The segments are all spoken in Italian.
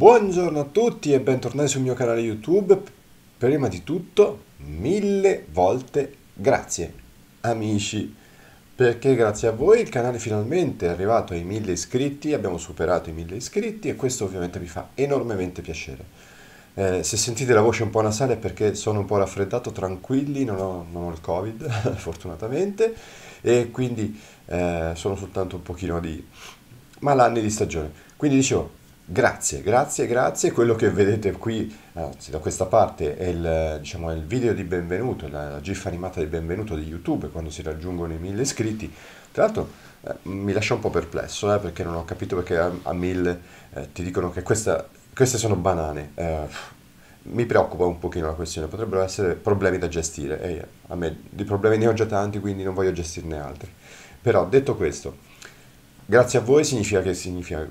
Buongiorno a tutti e bentornati sul mio canale YouTube. Prima di tutto, mille volte grazie, amici, perché grazie a voi il canale finalmente è arrivato ai mille iscritti, abbiamo superato i mille iscritti e questo ovviamente mi fa enormemente piacere. Eh, se sentite la voce un po' nasale è perché sono un po' raffreddato, tranquilli, non ho, non ho il covid, fortunatamente, e quindi eh, sono soltanto un pochino di malanni di stagione. Quindi dicevo, Grazie, grazie, grazie. Quello che vedete qui, anzi eh, da questa parte, è il, diciamo, è il video di benvenuto, la GIF animata di benvenuto di YouTube quando si raggiungono i mille iscritti. Tra l'altro eh, mi lascia un po' perplesso eh, perché non ho capito perché a, a 1000 eh, ti dicono che questa, queste sono banane. Eh, mi preoccupa un pochino la questione, potrebbero essere problemi da gestire. E a me di problemi ne ho già tanti, quindi non voglio gestirne altri. Però detto questo, grazie a voi significa che significa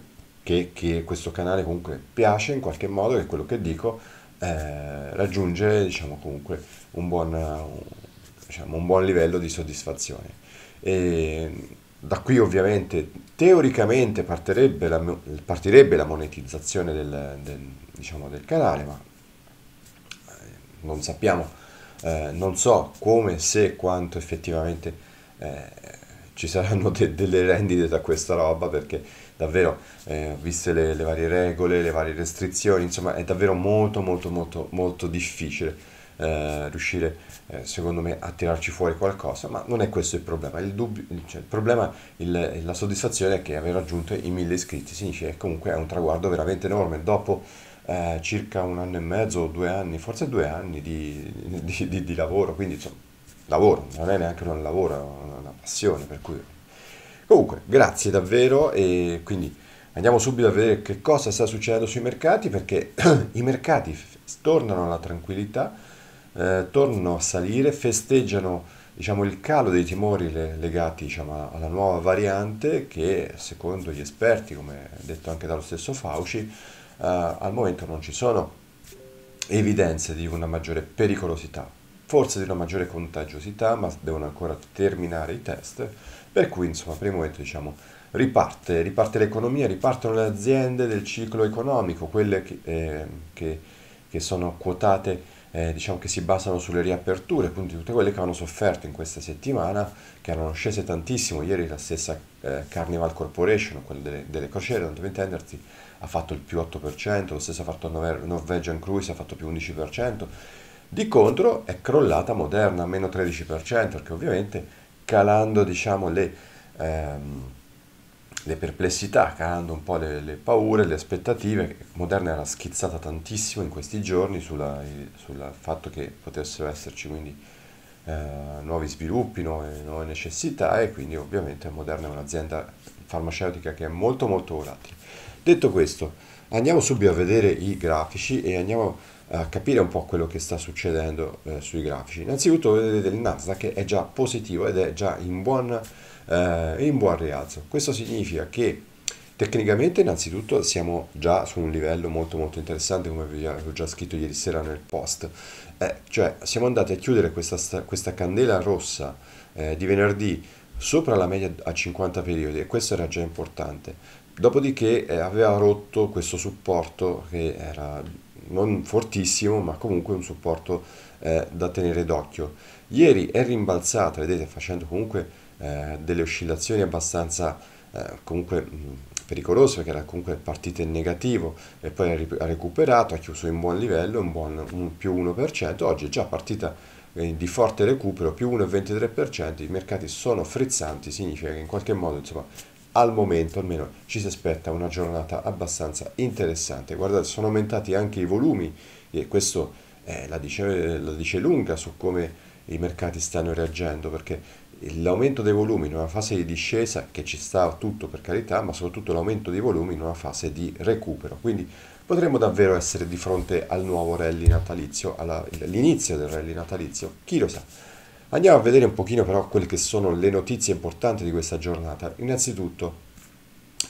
che, che questo canale comunque piace in qualche modo, che quello che dico, eh, raggiunge diciamo, comunque un buon, diciamo, un buon livello di soddisfazione. E da qui ovviamente teoricamente partirebbe la, partirebbe la monetizzazione del, del, diciamo, del, canale, ma eh, non sappiamo, eh, non so come, se, quanto effettivamente eh, ci saranno de- delle rendite da questa roba perché davvero, eh, viste le, le, varie regole, le varie restrizioni, insomma è davvero molto molto molto molto difficile eh, riuscire eh, secondo me a tirarci fuori qualcosa, ma non è questo il problema, il, dubbio, cioè, il problema, il, la soddisfazione è che aver raggiunto i mille iscritti significa che comunque è un traguardo veramente enorme, dopo eh, circa un anno e mezzo, o due anni, forse due anni di, di, di, di lavoro, quindi insomma lavoro, non è neanche un lavoro, una passione, per cui... Comunque, grazie davvero e quindi andiamo subito a vedere che cosa sta succedendo sui mercati perché i mercati tornano alla tranquillità, eh, tornano a salire, festeggiano diciamo, il calo dei timori legati diciamo, alla nuova variante che secondo gli esperti, come detto anche dallo stesso Fauci, eh, al momento non ci sono evidenze di una maggiore pericolosità forse di una maggiore contagiosità, ma devono ancora terminare i test, per cui insomma per il momento diciamo riparte, riparte l'economia, ripartono le aziende del ciclo economico, quelle che, eh, che, che sono quotate, eh, diciamo che si basano sulle riaperture, quindi tutte quelle che hanno sofferto in questa settimana, che erano scese tantissimo, ieri la stessa eh, Carnival Corporation, quella delle, delle crociere, tanto per intendersi, ha fatto il più 8%, lo stesso ha fatto Norwegian Cruise, ha fatto più 11%, di contro è crollata Moderna, meno 13%, perché ovviamente calando diciamo, le, ehm, le, perplessità, calando un po' le, le, paure, le aspettative, Moderna era schizzata tantissimo in questi giorni sul fatto che potessero esserci quindi eh, nuovi sviluppi, nuove, nuove necessità e quindi ovviamente Moderna è un'azienda farmaceutica che è molto molto volatile. Detto questo, andiamo subito a vedere i grafici e andiamo a uh, capire un po' quello che sta succedendo uh, sui grafici. Innanzitutto vedete il Nasdaq è già positivo ed è già in buon, uh, in buon rialzo. Questo significa che Tecnicamente innanzitutto siamo già su un livello molto molto interessante come vi avevo già scritto ieri sera nel post, eh, cioè siamo andati a chiudere questa, questa candela rossa eh, di venerdì sopra la media a 50 periodi e questo era già importante. Dopodiché eh, aveva rotto questo supporto che era non fortissimo, ma comunque un supporto eh, da tenere d'occhio. Ieri è rimbalzata, vedete, facendo comunque eh, delle oscillazioni abbastanza eh, comunque pericoloso perché era comunque partita in negativo e poi ha recuperato, ha chiuso in buon livello, un buon un più 1%, oggi è già partita eh, di forte recupero, più 1,23%, i mercati sono frizzanti, significa che in qualche modo insomma, al momento almeno ci si aspetta una giornata abbastanza interessante. Guardate, sono aumentati anche i volumi e questo eh, la, dice, la dice lunga su come i mercati stanno reagendo perché l'aumento dei volumi in una fase di discesa che ci sta tutto per carità, ma soprattutto l'aumento dei volumi in una fase di recupero. Quindi potremmo davvero essere di fronte al nuovo rally natalizio, all'inizio del rally natalizio, chi lo sa. Andiamo a vedere un pochino però quelle che sono le notizie importanti di questa giornata. Innanzitutto,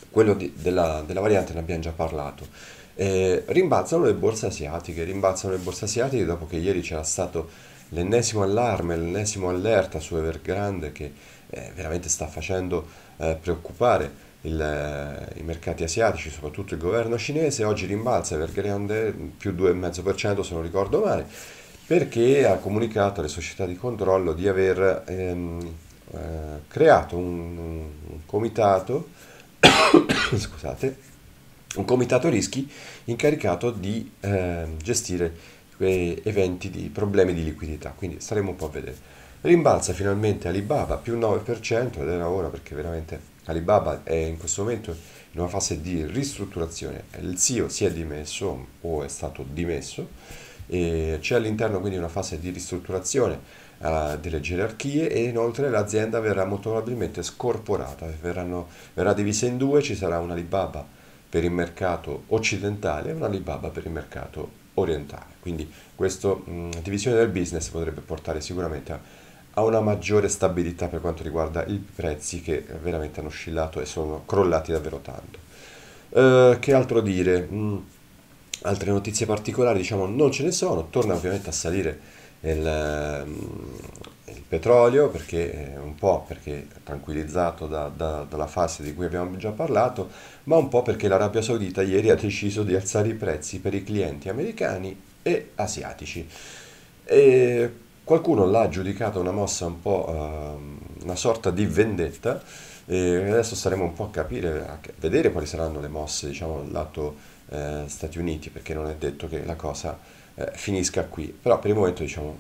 quello di, della, della, variante ne abbiamo già parlato. Eh, rimbalzano le borse asiatiche, rimbalzano le borse asiatiche dopo che ieri c'era stato l'ennesimo allarme, l'ennesimo allerta su Evergrande che eh, veramente sta facendo eh, preoccupare il, eh, i mercati asiatici, soprattutto il governo cinese. Oggi rimbalza Evergrande più 2,5% se non ricordo male perché ha comunicato alle società di controllo di aver ehm, eh, creato un, un comitato, scusate, un comitato rischi incaricato di eh, gestire quei eventi di problemi di liquidità, quindi staremo un po' a vedere. Rimbalza finalmente Alibaba più 9% ed era ora perché veramente Alibaba è in questo momento in una fase di ristrutturazione, il CEO si è dimesso o è stato dimesso c'è all'interno quindi una fase di ristrutturazione uh, delle gerarchie e inoltre l'azienda verrà molto probabilmente scorporata, verranno, verrà divisa in due, ci sarà una Alibaba per il mercato occidentale e una Alibaba per il mercato orientale. Quindi questa divisione del business potrebbe portare sicuramente a, a una maggiore stabilità per quanto riguarda i prezzi che veramente hanno oscillato e sono crollati davvero tanto. Uh, che altro dire? Mm altre notizie particolari diciamo non ce ne sono, torna ovviamente a salire il, ehm, il petrolio perché eh, un po' perché tranquillizzato da, da, dalla fase di cui abbiamo già parlato, ma un po' perché l'Arabia Saudita ieri ha deciso di alzare i prezzi per i clienti americani e asiatici. E qualcuno l'ha giudicata una mossa un po' ehm, una sorta di vendetta e adesso staremo un po' a capire, a vedere quali saranno le mosse, diciamo, lato eh, Stati Uniti, perché non è detto che la cosa eh, finisca qui. Però per il momento diciamo,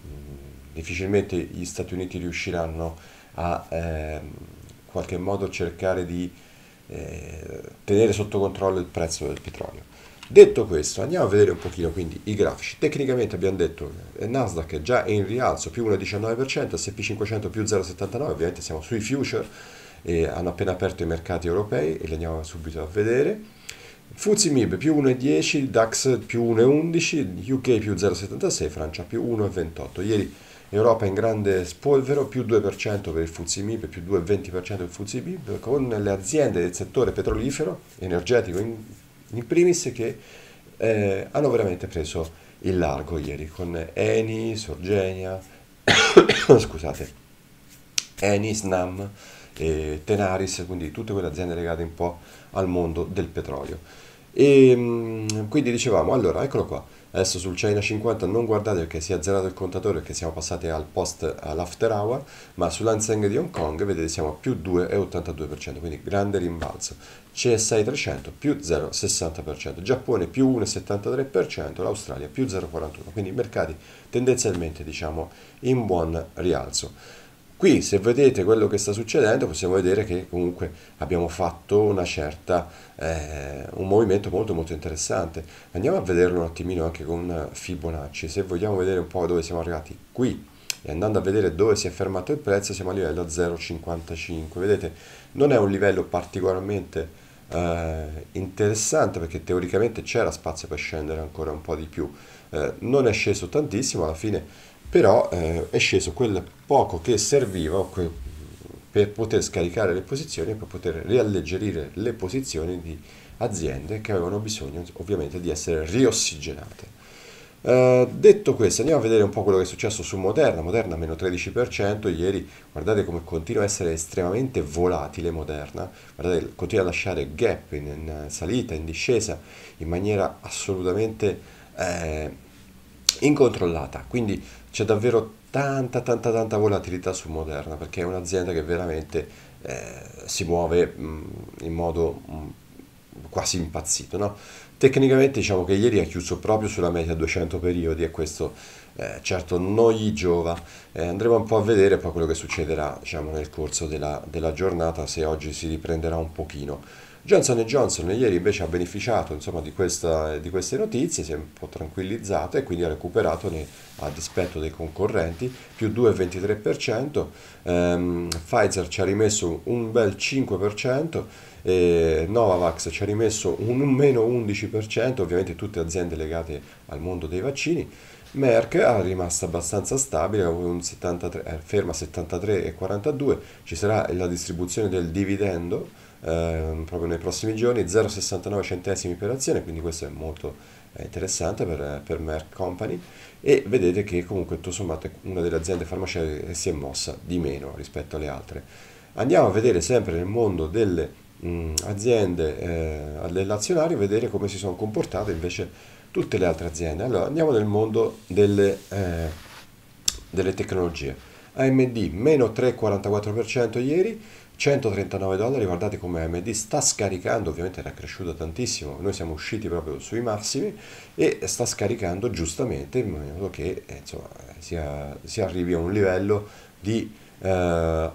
difficilmente gli Stati Uniti riusciranno a eh, in qualche modo cercare di eh, tenere sotto controllo il prezzo del petrolio. Detto questo, andiamo a vedere un pochino quindi i grafici. Tecnicamente abbiamo detto che eh, Nasdaq è già in rialzo, più 1,19%, SP500 più 0,79%, ovviamente siamo sui future, eh, hanno appena aperto i mercati europei e li andiamo subito a vedere. Fuzzi MIB più 1,10, DAX più 1,11, UK più 0,76, Francia più 1,28. Ieri Europa in grande spolvero, più 2% per il Fuzzi MIB, più 2,20% per il Fuzzi MIB, con le aziende del settore petrolifero, energetico in, in primis, che eh, hanno veramente preso il largo ieri, con Eni, Sorgenia, scusate, Eni, Snam, eh, Tenaris, quindi tutte quelle aziende legate un po' al mondo del petrolio. E mm, quindi dicevamo, allora, eccolo qua, adesso sul China 50 non guardate perché si è azzerato il contatore perché siamo passati al post all'after hour, ma sull'Hanseng di Hong Kong vedete siamo a più 2,82%, quindi grande rimbalzo. CSI 300 più 0,60%, Giappone più 1,73%, l'Australia più 0,41%, quindi mercati tendenzialmente diciamo in buon rialzo. Qui se vedete quello che sta succedendo possiamo vedere che comunque abbiamo fatto una certa, eh, un movimento molto molto interessante. Andiamo a vederlo un attimino anche con Fibonacci, se vogliamo vedere un po' dove siamo arrivati qui e andando a vedere dove si è fermato il prezzo siamo a livello 0,55, vedete non è un livello particolarmente eh, interessante perché teoricamente c'era spazio per scendere ancora un po' di più, eh, non è sceso tantissimo alla fine però eh, è sceso quel poco che serviva que- per poter scaricare le posizioni, e per poter rialleggerire le posizioni di aziende che avevano bisogno ovviamente di essere riossigenate. Uh, eh, detto questo, andiamo a vedere un po' quello che è successo su Moderna. Moderna meno 13%, ieri guardate come continua a essere estremamente volatile Moderna, guardate, continua a lasciare gap in, in salita, in discesa, in maniera assolutamente eh, incontrollata, quindi c'è davvero tanta tanta tanta volatilità su Moderna perché è un'azienda che veramente eh, si muove mh, mm, in modo mh, mm, quasi impazzito. No? Tecnicamente diciamo che ieri ha chiuso proprio sulla media 200 periodi e questo eh, certo non gli giova. Eh, andremo un po' a vedere poi quello che succederà diciamo, nel corso della, della giornata se oggi si riprenderà un pochino. Johnson Johnson ieri invece ha beneficiato insomma, di, questa, di, queste notizie, si è un po' tranquillizzato e quindi ha recuperato nei, a dispetto dei concorrenti più 2,23%, ehm, Pfizer ci ha rimesso un bel 5%, eh, Novavax ci ha rimesso un, un meno 11%, ovviamente tutte aziende legate al mondo dei vaccini, Merck è rimasta abbastanza stabile, un 73, eh, ferma 73,42, ci sarà la distribuzione del dividendo Ehm, proprio nei prossimi giorni, 0,69 centesimi per azione, quindi questo è molto eh, interessante per, eh, per Merck Company e vedete che comunque tutto sommato è una delle aziende farmaceutiche che si è mossa di meno rispetto alle altre. Andiamo a vedere sempre nel mondo delle mh, mm, aziende eh, dell'azionario, vedere come si sono comportate invece tutte le altre aziende. Allora andiamo nel mondo delle, eh, delle tecnologie. AMD meno 3,44% ieri, 139 dollari, guardate come AMD sta scaricando, ovviamente era cresciuta tantissimo, noi siamo usciti proprio sui massimi e sta scaricando giustamente in modo che eh, insomma, si, si, arrivi a un livello di, eh,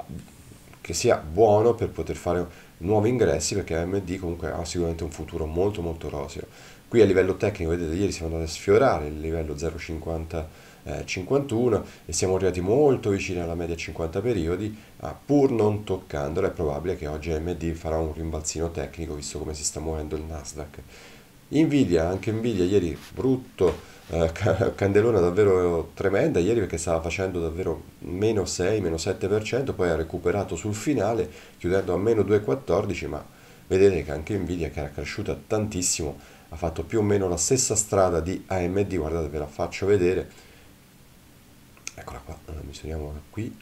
che sia buono per poter fare nuovi ingressi perché AMD comunque ha sicuramente un futuro molto molto roseo. Qui a livello tecnico, vedete, ieri siamo andati a sfiorare il livello 0,50 51 eh, e siamo arrivati molto vicini alla media 50 periodi, ah, pur non toccandola è probabile che oggi AMD farà un rimbalzino tecnico visto come si sta muovendo il Nasdaq. Nvidia, anche Nvidia ieri brutto, eh, candelona davvero tremenda ieri perché stava facendo davvero meno 6, meno 7%, poi ha recuperato sul finale chiudendo a meno 2,14, ma vedete che anche Nvidia che era cresciuta tantissimo ha fatto più o meno la stessa strada di AMD, guardate ve la faccio vedere, eccola qua misuriamola qui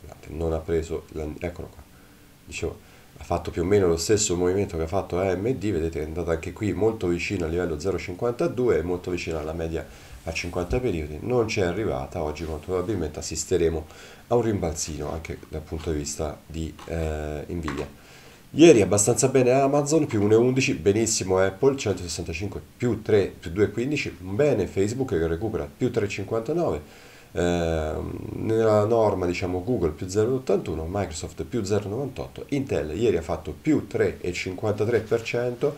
Guardate, non ha preso la, eccolo qua dicevo ha fatto più o meno lo stesso movimento che ha fatto AMD vedete è andata anche qui molto vicino al livello 0,52 e molto vicino alla media a 50 periodi non c'è arrivata oggi molto probabilmente assisteremo a un rimbalzino anche dal punto di vista di eh, Nvidia Ieri abbastanza bene Amazon, più 1,11, benissimo Apple, 165, più 3, più 2,15, bene Facebook che recupera, più 3,59, eh, nella norma diciamo Google più 0,81, Microsoft più 0,98, Intel ieri ha fatto più 3,53%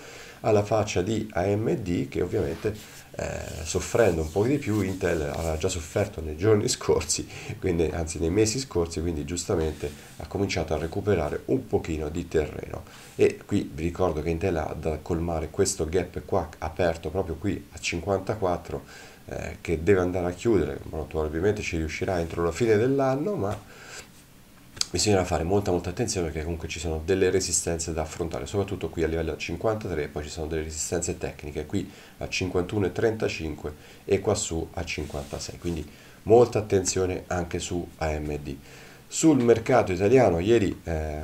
alla faccia di AMD che ovviamente eh, soffrendo un po' di più, Intel aveva già sofferto nei giorni scorsi, quindi, anzi nei mesi scorsi, quindi giustamente ha cominciato a recuperare un pochino di terreno. E qui vi ricordo che Intel ha da colmare questo gap qua aperto proprio qui a 54 eh, che deve andare a chiudere, probabilmente ci riuscirà entro la fine dell'anno, ma bisognerà fare molta molta attenzione perché comunque ci sono delle resistenze da affrontare, soprattutto qui a livello 53, poi ci sono delle resistenze tecniche qui a 51 e 35 e qua su a 56, quindi molta attenzione anche su AMD. Sul mercato italiano ieri eh,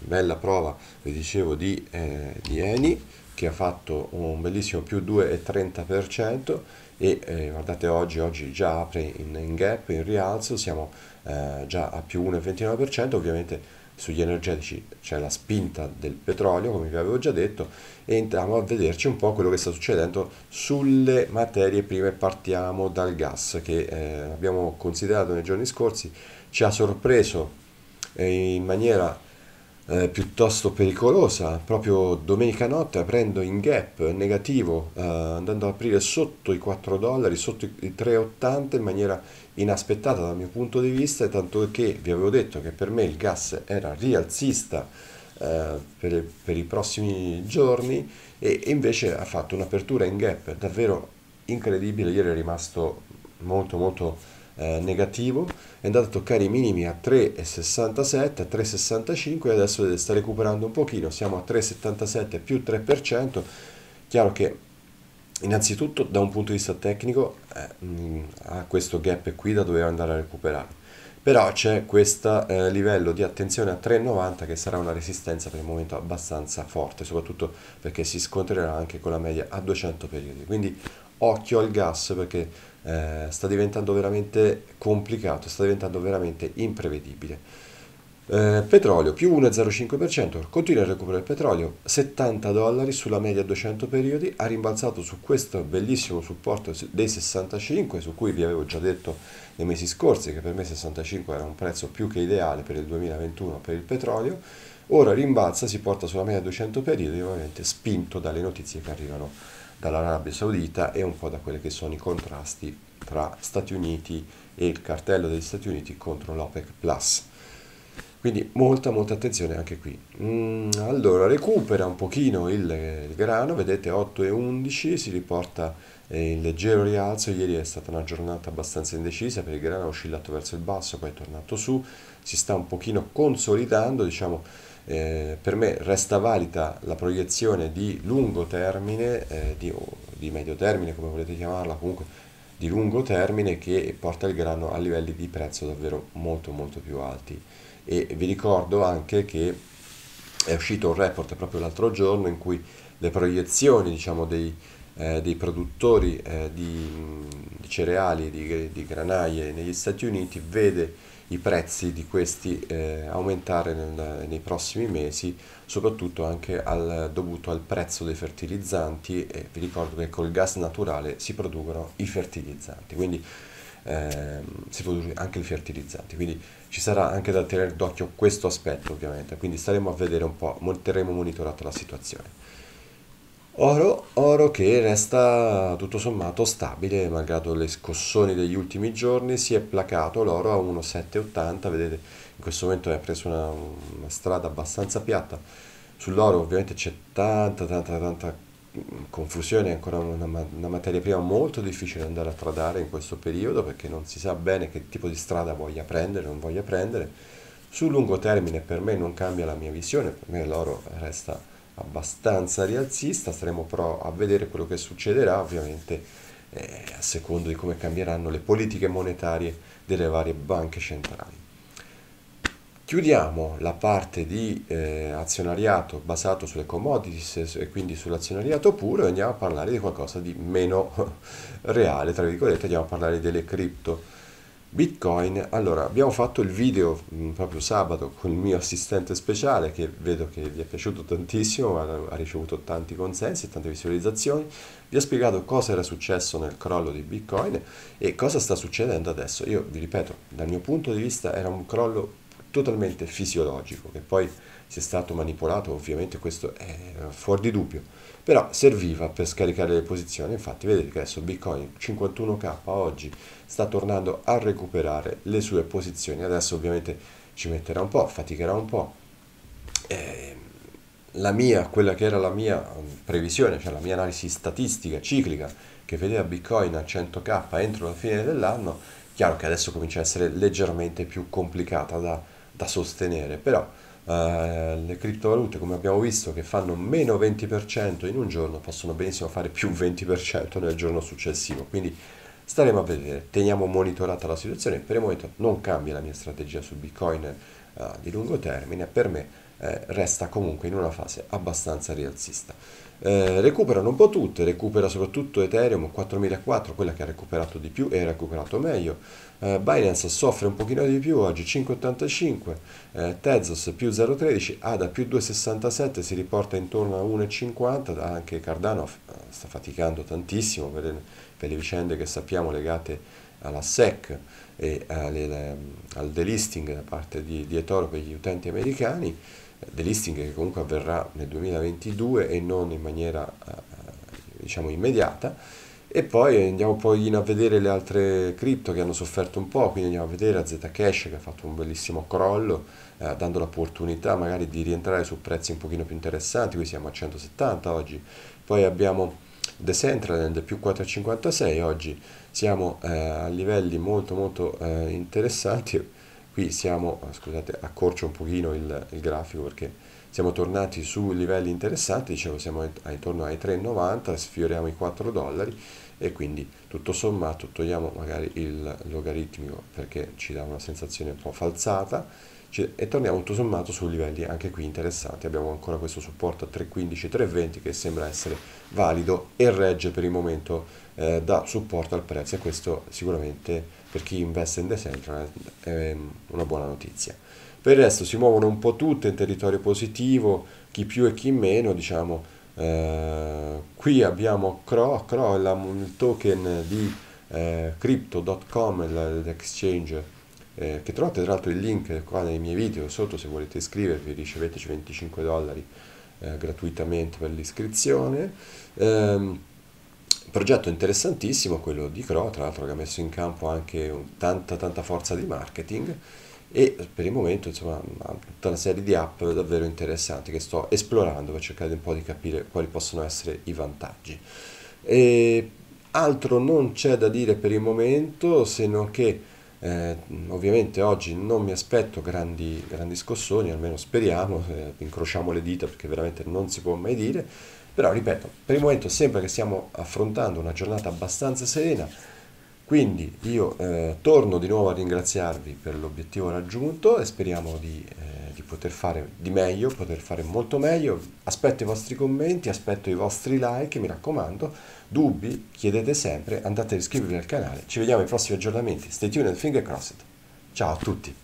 bella prova, vi dicevo, di, eh, di Eni che ha fatto un bellissimo più 2,30%, e eh, guardate oggi, oggi già apre in, in gap, in rialzo, siamo eh, già a più 1,29%, ovviamente sugli energetici c'è la spinta del petrolio, come vi avevo già detto, e entriamo a vederci un po' quello che sta succedendo sulle materie prime. Partiamo dal gas che eh, abbiamo considerato nei giorni scorsi, ci ha sorpreso eh, in maniera eh, piuttosto pericolosa, proprio domenica notte aprendo in gap negativo, eh, andando ad aprire sotto i 4 dollari, sotto i 3,80 in maniera inaspettata dal mio punto di vista, tanto che vi avevo detto che per me il gas era rialzista eh, per, per, i prossimi giorni e invece ha fatto un'apertura in gap davvero incredibile, ieri è rimasto molto molto eh, negativo, è andato a toccare i minimi a 3,67, a 3,65 e adesso sta recuperando un pochino, siamo a 3,77 più 3%, chiaro che innanzitutto da un punto di vista tecnico eh, mh, mm, ha questo gap qui da dover andare a recuperare però c'è questo eh, livello di attenzione a 3,90 che sarà una resistenza per il momento abbastanza forte soprattutto perché si scontrerà anche con la media a 200 periodi quindi occhio al gas perché eh, sta diventando veramente complicato, sta diventando veramente imprevedibile. Eh, petrolio più 1,05%, continua a recuperare del petrolio, 70 dollari sulla media 200 periodi, ha rimbalzato su questo bellissimo supporto dei 65 su cui vi avevo già detto nei mesi scorsi che per me 65 era un prezzo più che ideale per il 2021 per il petrolio, ora rimbalza, si porta sulla media 200 periodi ovviamente spinto dalle notizie che arrivano dall'Arabia Saudita e un po' da quelli che sono i contrasti tra Stati Uniti e il cartello degli Stati Uniti contro l'OPEC Plus. Quindi molta molta attenzione anche qui. Mm, allora recupera un pochino il, il grano, vedete 8 e 11, si riporta eh, in leggero rialzo, ieri è stata una giornata abbastanza indecisa perché il grano ha oscillato verso il basso, poi è tornato su, si sta un pochino consolidando, diciamo eh, per me resta valida la proiezione di lungo termine, eh, di, di, medio termine come volete chiamarla, comunque di lungo termine che porta il grano a livelli di prezzo davvero molto molto più alti. E vi ricordo anche che è uscito un report proprio l'altro giorno in cui le proiezioni diciamo, dei, eh, dei produttori eh, di, di, cereali, di, di, granaie negli Stati Uniti vede i prezzi di questi eh, aumentare nel, nei prossimi mesi, soprattutto anche al, dovuto al prezzo dei fertilizzanti e vi ricordo che col gas naturale si producono i fertilizzanti, quindi ehm, si produce anche i fertilizzanti, quindi ci sarà anche da tenere d'occhio questo aspetto ovviamente, quindi staremo a vedere un po', terremo monitorata la situazione. Oro, oro che resta tutto sommato stabile, malgrado le scossoni degli ultimi giorni, si è placato l'oro a 1,780, vedete in questo momento è preso una, una, strada abbastanza piatta, sull'oro ovviamente c'è tanta tanta tanta confusione, è ancora una, una materia prima molto difficile da andare a tradare in questo periodo perché non si sa bene che tipo di strada voglia prendere o non voglia prendere, sul lungo termine per me non cambia la mia visione, per me l'oro resta abbastanza rialzista, staremo però a vedere quello che succederà ovviamente eh, a secondo di come cambieranno le politiche monetarie delle varie banche centrali. Chiudiamo la parte di eh, azionariato basato sulle commodities e quindi sull'azionariato puro e andiamo a parlare di qualcosa di meno reale, tra virgolette, andiamo a parlare delle cripto Bitcoin, allora abbiamo fatto il video mm, proprio sabato con il mio assistente speciale che vedo che vi è piaciuto tantissimo, ha, ricevuto tanti consensi e tante visualizzazioni, vi ha spiegato cosa era successo nel crollo di Bitcoin e cosa sta succedendo adesso. Io vi ripeto, dal mio punto di vista era un crollo totalmente fisiologico, che poi si è stato manipolato ovviamente questo è fuori di dubbio però serviva per scaricare le posizioni, infatti vedete che adesso Bitcoin 51k oggi sta tornando a recuperare le sue posizioni, adesso ovviamente ci metterà un po', faticherà un po'. Eh, la mia, quella che era la mia mm, previsione, cioè la mia analisi statistica, ciclica, che vedeva Bitcoin a 100k entro la fine dell'anno, chiaro che adesso comincia a essere leggermente più complicata da, da sostenere, però eh, le criptovalute, come abbiamo visto, che fanno meno 20% in un giorno, possono benissimo fare più 20% nel giorno successivo. Quindi staremo a vedere, teniamo monitorata la situazione. Per il momento non cambia la mia strategia su Bitcoin uh, di lungo termine. Per me eh, resta comunque in una fase abbastanza rialzista. Eh, recuperano un po' tutte, recupera soprattutto Ethereum 4004, quella che ha recuperato di più e ha recuperato meglio. Eh, Binance soffre un pochino di più oggi, 5,85, eh, Tezos più 0,13, ADA più 2,67, si riporta intorno a 1,50, anche Cardano eh, sta faticando tantissimo per le, per le vicende che sappiamo legate alla SEC e alle, ehm, al delisting da parte di, di Etoro per gli utenti americani le listing che comunque avverrà nel 2022 e non in maniera eh, diciamo immediata e poi andiamo poi a vedere le altre cripto che hanno sofferto un po', quindi andiamo a vedere a Zcash che ha fatto un bellissimo crollo, eh, dando l'opportunità magari di rientrare su prezzi un pochino più interessanti, qui siamo a 170 oggi, poi abbiamo Decentraland più 4,56 oggi, siamo eh, a livelli molto molto eh, interessanti Qui siamo, eh, scusate, accorcio un pochino il, il grafico perché siamo tornati su livelli interessanti, dicevo siamo intorno ai 3,90, sfioriamo i 4 dollari e quindi tutto sommato togliamo magari il logaritmico perché ci dà una sensazione un po' falsata e torniamo tutto sommato su livelli anche qui interessanti, abbiamo ancora questo supporto a 3,15, 3,20 che sembra essere valido e regge per il momento eh, da supporto al prezzo e questo sicuramente per chi investe in Decentraland è una buona notizia. Per il resto si muovono un po' tutte in territorio positivo, chi più e chi meno, diciamo, eh, qui abbiamo CRO, CRO è la, il token di eh, crypto.com, l'exchange, eh, che trovate tra l'altro il link qua nei miei video sotto se volete iscrivervi, riceveteci 25 dollari eh, gratuitamente per l'iscrizione. Ehm, progetto interessantissimo quello di Cro, tra l'altro che ha messo in campo anche tanta tanta forza di marketing e per il momento insomma ha tutta una serie di app davvero interessanti che sto esplorando per cercare un po' di capire quali possono essere i vantaggi. E altro non c'è da dire per il momento se non che eh, ovviamente oggi non mi aspetto grandi, grandi scossoni, almeno speriamo, eh, incrociamo le dita perché veramente non si può mai dire però, ripeto, per il momento sembra che stiamo affrontando una giornata abbastanza serena, quindi io eh, torno di nuovo a ringraziarvi per l'obiettivo raggiunto e speriamo di, eh, di poter fare di meglio, poter fare molto meglio. Aspetto i vostri commenti, aspetto i vostri like, mi raccomando. Dubbi, chiedete sempre, andate a iscrivervi al canale. Ci vediamo ai prossimi aggiornamenti. Stay tuned, finger crossed. Ciao a tutti!